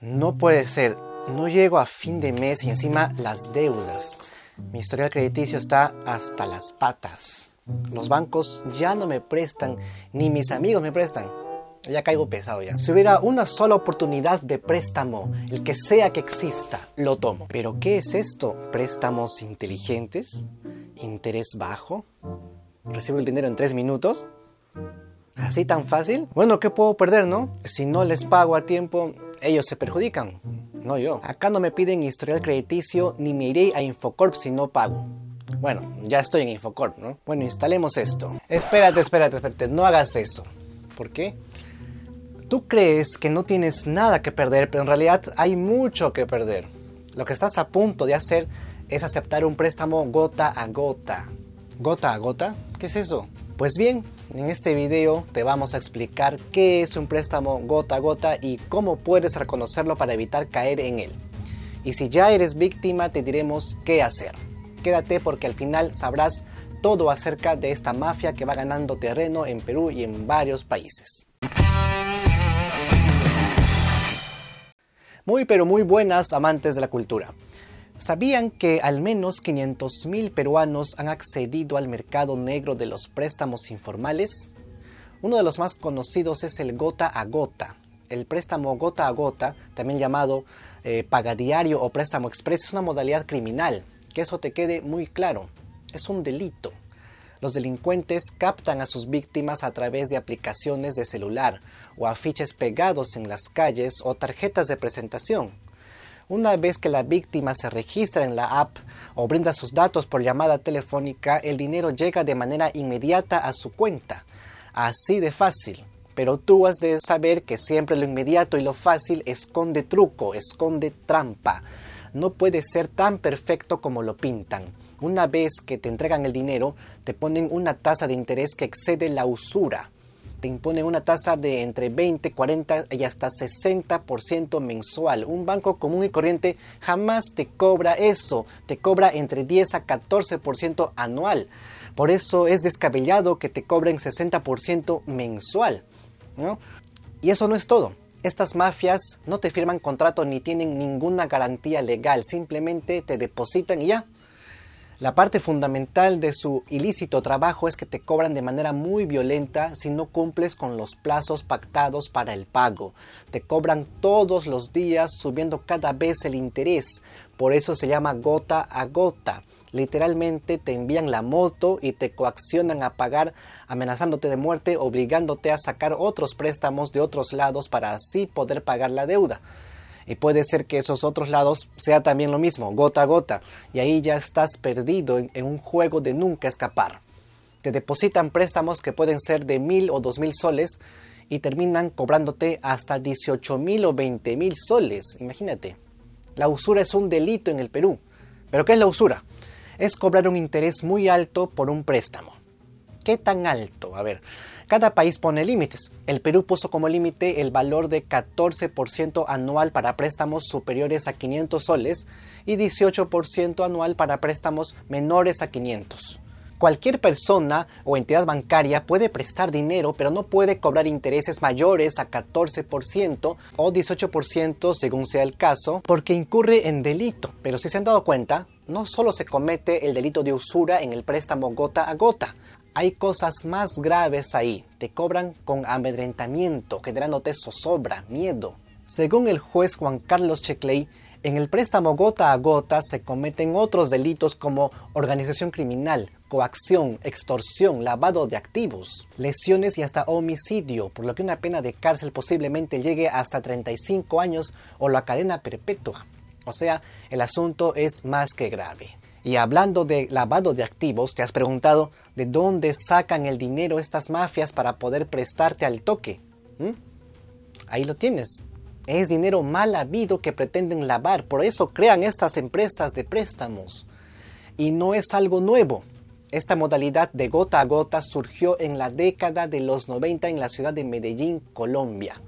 No puede ser, no llego a fin de mes y encima las deudas. Mi historial crediticio está hasta las patas. Los bancos ya no me prestan, ni mis amigos me prestan. Ya caigo pesado ya. Si hubiera una sola oportunidad de préstamo, el que sea que exista, lo tomo. Pero ¿qué es esto? ¿Préstamos inteligentes? ¿Interés bajo? ¿Recibo el dinero en tres minutos? ¿Así tan fácil? Bueno, ¿qué puedo perder, no? Si no les pago a tiempo, ellos se perjudican. No yo. Acá no me piden historial crediticio ni me iré a Infocorp si no pago. Bueno, ya estoy en Infocorp, ¿no? Bueno, instalemos esto. Espérate, espérate, espérate, no hagas eso. ¿Por qué? Tú crees que no tienes nada que perder, pero en realidad hay mucho que perder. Lo que estás a punto de hacer es aceptar un préstamo gota a gota. ¿Gota a gota? ¿Qué es eso? Pues bien, en este video te vamos a explicar qué es un préstamo gota a gota y cómo puedes reconocerlo para evitar caer en él. Y si ya eres víctima te diremos qué hacer. Quédate porque al final sabrás todo acerca de esta mafia que va ganando terreno en Perú y en varios países. Muy pero muy buenas amantes de la cultura. ¿Sabían que al menos 500.000 peruanos han accedido al mercado negro de los préstamos informales? Uno de los más conocidos es el gota a gota. El préstamo gota a gota, también llamado eh, diario o préstamo express, es una modalidad criminal. Que eso te quede muy claro. Es un delito. Los delincuentes captan a sus víctimas a través de aplicaciones de celular o afiches pegados en las calles o tarjetas de presentación una vez que la víctima se registra en la app o brinda sus datos por llamada telefónica, el dinero llega de manera inmediata a su cuenta. Así de fácil. Pero tú has de saber que siempre lo inmediato y lo fácil esconde truco, esconde trampa. No puede ser tan perfecto como lo pintan. Una vez que te entregan el dinero, te ponen una tasa de interés que excede la usura te imponen una tasa de entre 20, 40 y hasta 60% mensual. Un banco común y corriente jamás te cobra eso, te cobra entre 10 a 14% anual. Por eso es descabellado que te cobren 60% mensual. Y eso no es todo. Estas mafias no te firman contrato ni tienen ninguna garantía legal, simplemente te depositan y ya la parte fundamental de su ilícito trabajo es que te cobran de manera muy violenta si no cumples con los plazos pactados para el pago. Te cobran todos los días subiendo cada vez el interés. Por eso se llama gota a gota. Literalmente te envían la moto y te coaccionan a pagar amenazándote de muerte, obligándote a sacar otros préstamos de otros lados para así poder pagar la deuda. Y puede ser que esos otros lados sea también lo mismo, gota a gota. Y ahí ya estás perdido en, un juego de nunca escapar. Te depositan préstamos que pueden ser de mil o dos mil soles y terminan cobrándote hasta 18 mil o 20 mil soles. Imagínate. La usura es un delito en el Perú. ¿Pero qué es la usura? Es cobrar un interés muy alto por un préstamo. ¿Qué tan alto? A ver, cada país pone límites. El Perú puso como límite el valor de 14% anual para préstamos superiores a 500 soles y 18% anual para préstamos menores a 500. Cualquier persona o entidad bancaria puede prestar dinero, pero no puede cobrar intereses mayores a 14% o 18% según sea el caso, porque incurre en delito. Pero si se han dado cuenta, no solo se comete el delito de usura en el préstamo gota a gota, hay cosas más graves ahí. Te cobran con amedrentamiento, generándote zozobra, miedo. Según el juez Juan Carlos Checley, en el préstamo gota a gota se cometen otros delitos como organización criminal, coacción, extorsión, lavado de activos, lesiones y hasta homicidio, por lo que una pena de cárcel posiblemente llegue hasta 35 años o la cadena perpetua. O sea, el asunto es más que grave. Y hablando de lavado de activos, te has preguntado de dónde sacan el dinero estas mafias para poder prestarte al toque. ¿Mm? Ahí lo tienes. Es dinero mal habido que pretenden lavar, por eso crean estas empresas de préstamos. Y no es algo nuevo. Esta modalidad de gota a gota surgió en la década de los 90 en la ciudad de Medellín, Colombia.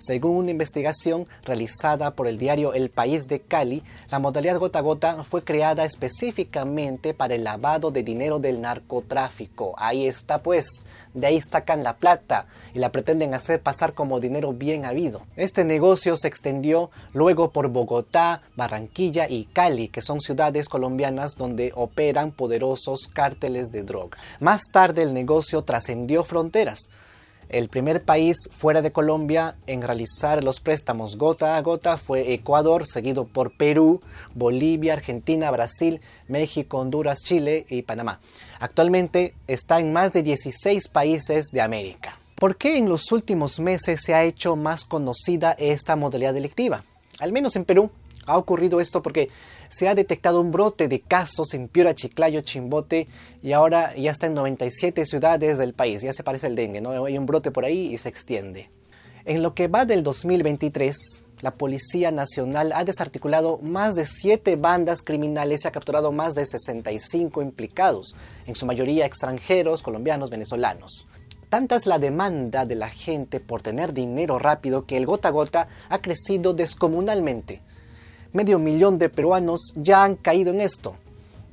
Según una investigación realizada por el diario El País de Cali, la modalidad gota a gota fue creada específicamente para el lavado de dinero del narcotráfico. Ahí está pues, de ahí sacan la plata y la pretenden hacer pasar como dinero bien habido. Este negocio se extendió luego por Bogotá, Barranquilla y Cali, que son ciudades colombianas donde operan poderosos cárteles de droga. Más tarde el negocio trascendió fronteras el primer país fuera de Colombia en realizar los préstamos gota a gota fue Ecuador, seguido por Perú, Bolivia, Argentina, Brasil, México, Honduras, Chile y Panamá. Actualmente está en más de 16 países de América. ¿Por qué en los últimos meses se ha hecho más conocida esta modalidad delictiva? Al menos en Perú, ha ocurrido esto porque se ha detectado un brote de casos en Piura, Chiclayo, Chimbote y ahora ya está en 97 ciudades del país. Ya se parece el dengue, ¿no? Hay un brote por ahí y se extiende. En lo que va del 2023, la Policía Nacional ha desarticulado más de 7 bandas criminales y ha capturado más de 65 implicados, en su mayoría extranjeros, colombianos, venezolanos. Tanta es la demanda de la gente por tener dinero rápido que el gota a gota ha crecido descomunalmente medio millón de peruanos ya han caído en esto.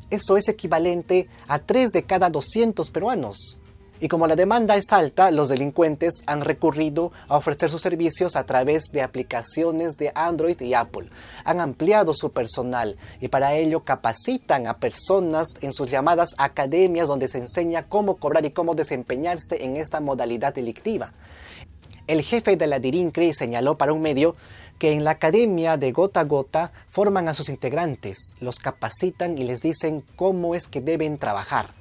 Eso es equivalente a 3 de cada 200 peruanos. Y como la demanda es alta, los delincuentes han recurrido a ofrecer sus servicios a través de aplicaciones de Android y Apple. Han ampliado su personal y para ello capacitan a personas en sus llamadas academias donde se enseña cómo cobrar y cómo desempeñarse en esta modalidad delictiva. El jefe de la DIRINCRI señaló para un medio que en la academia de gota a gota forman a sus integrantes, los capacitan y les dicen cómo es que deben trabajar.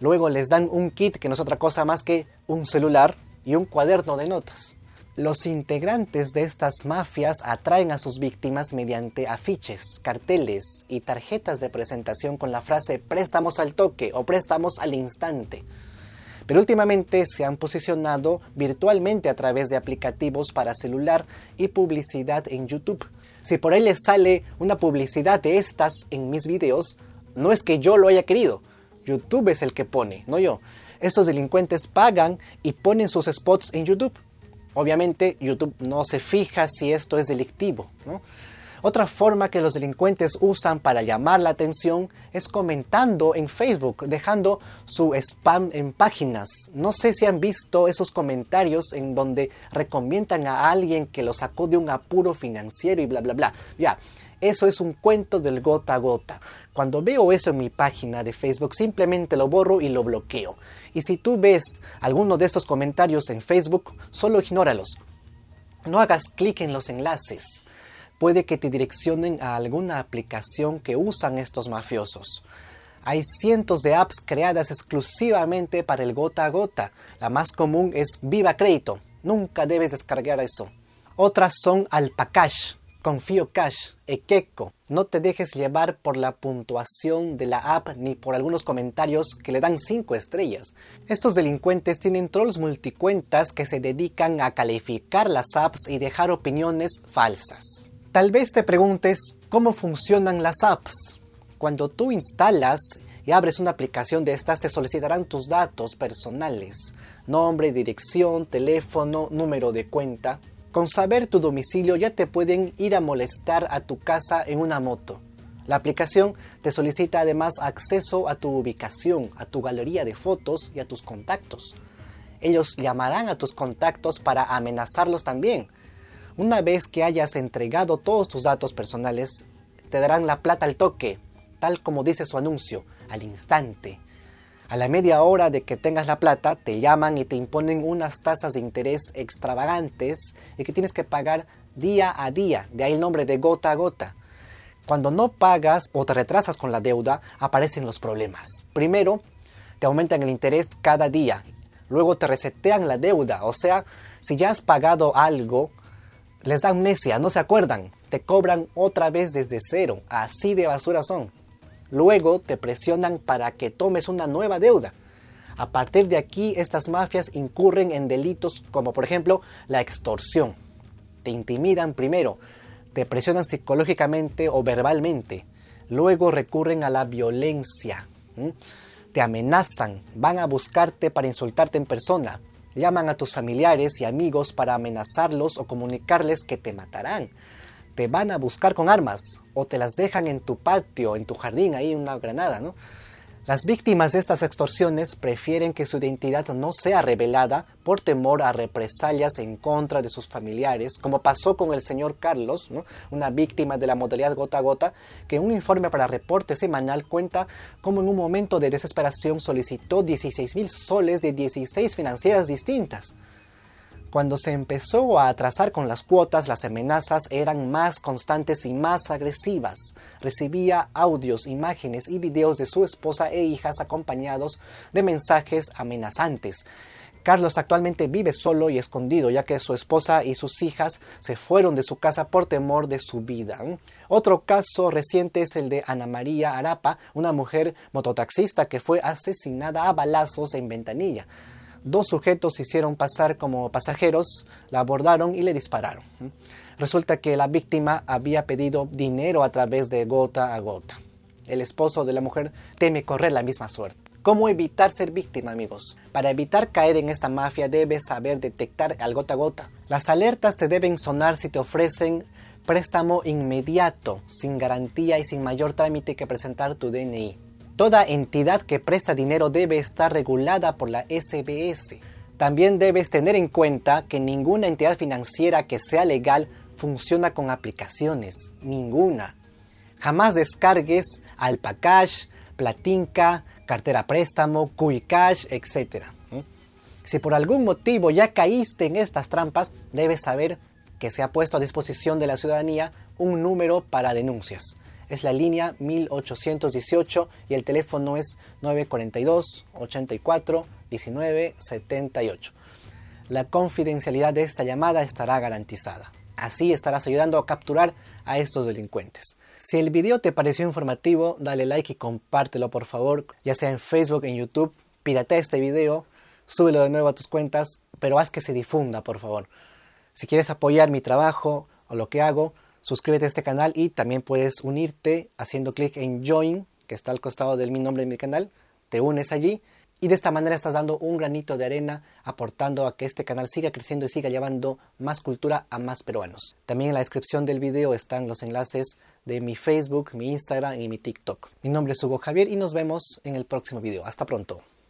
Luego les dan un kit que no es otra cosa más que un celular y un cuaderno de notas. Los integrantes de estas mafias atraen a sus víctimas mediante afiches, carteles y tarjetas de presentación con la frase préstamos al toque o préstamos al instante pero últimamente se han posicionado virtualmente a través de aplicativos para celular y publicidad en YouTube. Si por ahí les sale una publicidad de estas en mis videos, no es que yo lo haya querido, YouTube es el que pone, no yo. Estos delincuentes pagan y ponen sus spots en YouTube. Obviamente YouTube no se fija si esto es delictivo, ¿no? Otra forma que los delincuentes usan para llamar la atención es comentando en Facebook, dejando su spam en páginas. No sé si han visto esos comentarios en donde recomiendan a alguien que lo sacó de un apuro financiero y bla, bla, bla. Ya. Eso es un cuento del gota a gota. Cuando veo eso en mi página de Facebook, simplemente lo borro y lo bloqueo. Y si tú ves alguno de estos comentarios en Facebook, solo ignóralos. No hagas clic en los enlaces puede que te direccionen a alguna aplicación que usan estos mafiosos. Hay cientos de apps creadas exclusivamente para el gota a gota. La más común es Viva Crédito. Nunca debes descargar eso. Otras son Alpacash, Confío Cash, Equeco. No te dejes llevar por la puntuación de la app ni por algunos comentarios que le dan 5 estrellas. Estos delincuentes tienen trolls multicuentas que se dedican a calificar las apps y dejar opiniones falsas. Tal vez te preguntes cómo funcionan las apps. Cuando tú instalas y abres una aplicación de estas, te solicitarán tus datos personales, nombre, dirección, teléfono, número de cuenta. Con saber tu domicilio ya te pueden ir a molestar a tu casa en una moto. La aplicación te solicita además acceso a tu ubicación, a tu galería de fotos y a tus contactos. Ellos llamarán a tus contactos para amenazarlos también una vez que hayas entregado todos tus datos personales, te darán la plata al toque, tal como dice su anuncio, al instante. A la media hora de que tengas la plata, te llaman y te imponen unas tasas de interés extravagantes y que tienes que pagar día a día, de ahí el nombre de gota a gota. Cuando no pagas o te retrasas con la deuda, aparecen los problemas. Primero, te aumentan el interés cada día. Luego te resetean la deuda, o sea, si ya has pagado algo, les da amnesia, no se acuerdan, te cobran otra vez desde cero, así de basura son. Luego te presionan para que tomes una nueva deuda. A partir de aquí, estas mafias incurren en delitos como por ejemplo la extorsión. Te intimidan primero, te presionan psicológicamente o verbalmente. Luego recurren a la violencia. Te amenazan, van a buscarte para insultarte en persona, Llaman a tus familiares y amigos para amenazarlos o comunicarles que te matarán. Te van a buscar con armas o te las dejan en tu patio, en tu jardín, ahí una granada, ¿no? Las víctimas de estas extorsiones prefieren que su identidad no sea revelada por temor a represalias en contra de sus familiares, como pasó con el señor Carlos, una víctima de la modalidad gota a gota, que un informe para reporte semanal cuenta como en un momento de desesperación solicitó 16 mil soles de 16 financieras distintas. Cuando se empezó a atrasar con las cuotas, las amenazas eran más constantes y más agresivas. Recibía audios, imágenes y videos de su esposa e hijas acompañados de mensajes amenazantes. Carlos actualmente vive solo y escondido, ya que su esposa y sus hijas se fueron de su casa por temor de su vida. Otro caso reciente es el de Ana María Arapa, una mujer mototaxista que fue asesinada a balazos en Ventanilla dos sujetos se hicieron pasar como pasajeros, la abordaron y le dispararon. Resulta que la víctima había pedido dinero a través de gota a gota. El esposo de la mujer teme correr la misma suerte. ¿Cómo evitar ser víctima, amigos? Para evitar caer en esta mafia debes saber detectar al gota a gota. Las alertas te deben sonar si te ofrecen préstamo inmediato, sin garantía y sin mayor trámite que presentar tu DNI. Toda entidad que presta dinero debe estar regulada por la SBS. También debes tener en cuenta que ninguna entidad financiera que sea legal funciona con aplicaciones, ninguna. Jamás descargues Alpacash, Platinca, Cartera Préstamo, Cuicash, etc. ¿Mm? Si por algún motivo ya caíste en estas trampas, debes saber que se ha puesto a disposición de la ciudadanía un número para denuncias es la línea 1818 y el teléfono es 942 84 19 78. La confidencialidad de esta llamada estará garantizada. Así estarás ayudando a capturar a estos delincuentes. Si el video te pareció informativo, dale like y compártelo por favor, ya sea en Facebook, en YouTube. Piratea este video, súbelo de nuevo a tus cuentas, pero haz que se difunda por favor. Si quieres apoyar mi trabajo o lo que hago, Suscríbete a este canal y también puedes unirte haciendo clic en Join, que está al costado de mi nombre en mi canal. Te unes allí y de esta manera estás dando un granito de arena aportando a que este canal siga creciendo y siga llevando más cultura a más peruanos. También en la descripción del video están los enlaces de mi Facebook, mi Instagram y mi TikTok. Mi nombre es Hugo Javier y nos vemos en el próximo video. Hasta pronto.